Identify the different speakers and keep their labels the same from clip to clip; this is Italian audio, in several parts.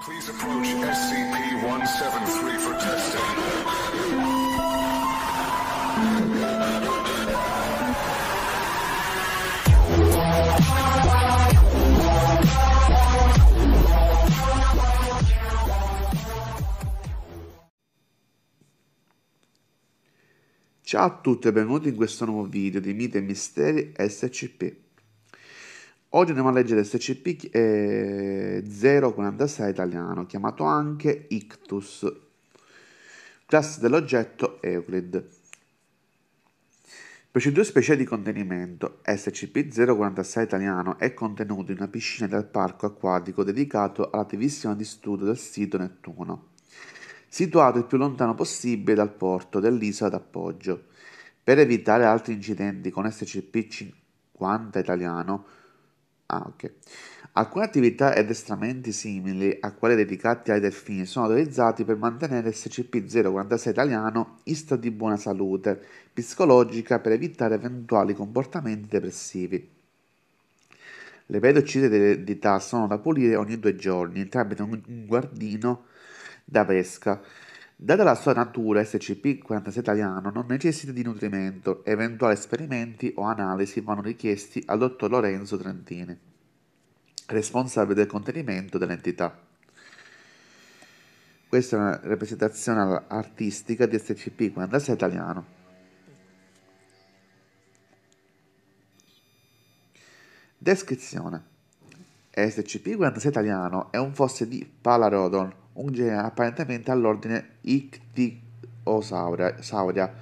Speaker 1: Please approach SCP-173 for testing. Ciao a tutti e benvenuti in questo nuovo video di Mite e Misteri SCP. Oggi andiamo a leggere SCP 046 eh, italiano, chiamato anche Ictus, classe dell'oggetto Euclid. Per due di contenimento, SCP-046 italiano è contenuto in una piscina del parco acquatico dedicato all'attivissima di studio del sito Nettuno, situato il più lontano possibile dal porto dell'isola d'appoggio. Per evitare altri incidenti con SCP-50 italiano, Ah, okay. Alcune attività e addestramenti simili a quelli dedicati ai delfini sono autorizzati per mantenere SCP-046 italiano in stato di buona salute psicologica per evitare eventuali comportamenti depressivi. Le pedocite d'eredità sono da pulire ogni due giorni tramite un guardino da pesca Data la sua natura, SCP-46 italiano non necessita di nutrimento, eventuali esperimenti o analisi vanno richiesti al dottor Lorenzo Trentini, responsabile del contenimento dell'entità. Questa è una rappresentazione artistica di SCP-46 italiano. Descrizione SCP-46 italiano è un fosse di Palarodon, un genere apparentemente all'ordine Ictiosauria,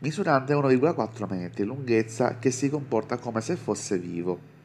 Speaker 1: misurante 1,4 metri, lunghezza che si comporta come se fosse vivo.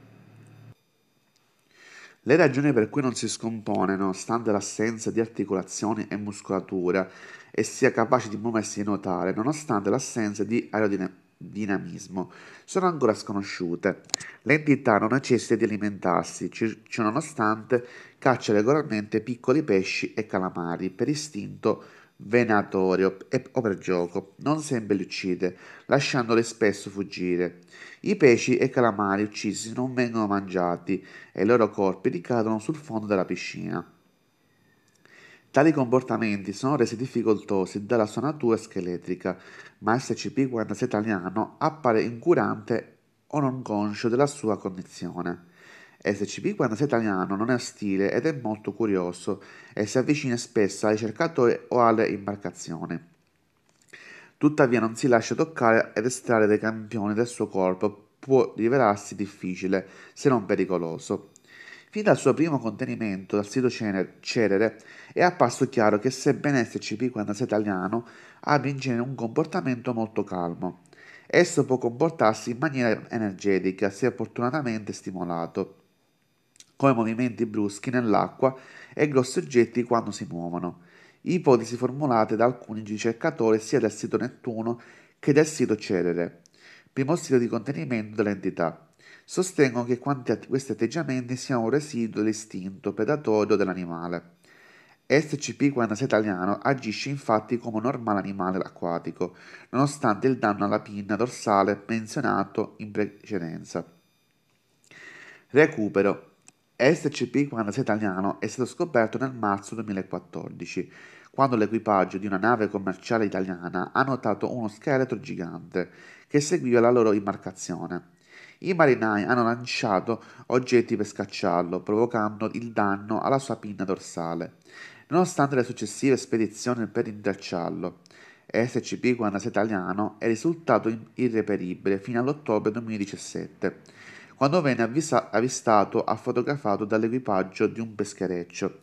Speaker 1: Le ragioni per cui non si scompone, nonostante l'assenza di articolazioni e muscolatura, e sia capace di muoversi e nuotare, nonostante l'assenza di aerodinamica dinamismo sono ancora sconosciute. L'entità non ha necessita di alimentarsi, ciononostante caccia regolarmente piccoli pesci e calamari per istinto venatorio e, o per gioco, non sempre li uccide, lasciandoli spesso fuggire. I pesci e i calamari uccisi non vengono mangiati e i loro corpi ricadono sul fondo della piscina. Tali comportamenti sono resi difficoltosi dalla sua natura scheletrica, ma SCP-46 italiano appare incurante o non conscio della sua condizione. SCP-46 italiano non è ostile ed è molto curioso e si avvicina spesso ai cercatori o alle imbarcazioni. Tuttavia non si lascia toccare ed estrarre dei campioni del suo corpo può rivelarsi difficile, se non pericoloso. Fin dal suo primo contenimento dal sito Cerere è apparso chiaro che sebbene SCP-46 italiano abbia in genere un comportamento molto calmo, esso può comportarsi in maniera energetica se opportunamente stimolato, come movimenti bruschi nell'acqua e grossi oggetti quando si muovono, ipotesi formulate da alcuni ricercatori sia del sito Nettuno che del sito Cerere, primo sito di contenimento dell'entità. Sostengono che questi atteggiamenti siano un residuo dell'istinto predatorio dell'animale. SCP-46 italiano agisce infatti come un normale animale acquatico, nonostante il danno alla pinna dorsale menzionato in precedenza. Recupero SCP-46 italiano è stato scoperto nel marzo 2014, quando l'equipaggio di una nave commerciale italiana ha notato uno scheletro gigante che seguiva la loro imbarcazione. I marinai hanno lanciato oggetti per scacciarlo, provocando il danno alla sua pinna dorsale. Nonostante le successive spedizioni per rintracciarlo, SCP-46 italiano è risultato irreperibile fino all'ottobre 2017, quando venne avvisa- avvistato e fotografato dall'equipaggio di un peschereccio.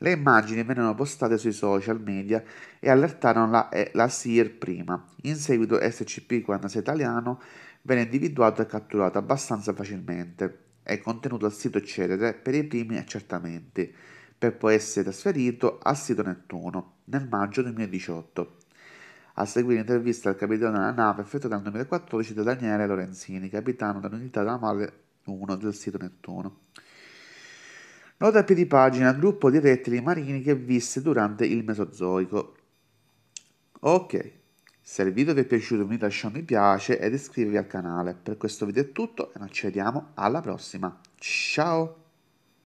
Speaker 1: Le immagini vennero postate sui social media e allertarono la, eh, la SIR prima. In seguito SCP-46 italiano venne individuato e catturato abbastanza facilmente e contenuto al sito Cedere per i primi accertamenti, per poi essere trasferito al sito Nettuno nel maggio 2018. A seguire intervista al capitano della nave effettuata nel 2014 da Daniele Lorenzini, capitano dell'unità della navale 1 del sito Nettuno. Nota a piedi pagina gruppo di rettili marini che visse durante il Mesozoico. Ok, se il video vi è piaciuto mi lascia un mi piace ed iscrivetevi al canale. Per questo video è tutto e noi ci vediamo alla prossima. Ciao!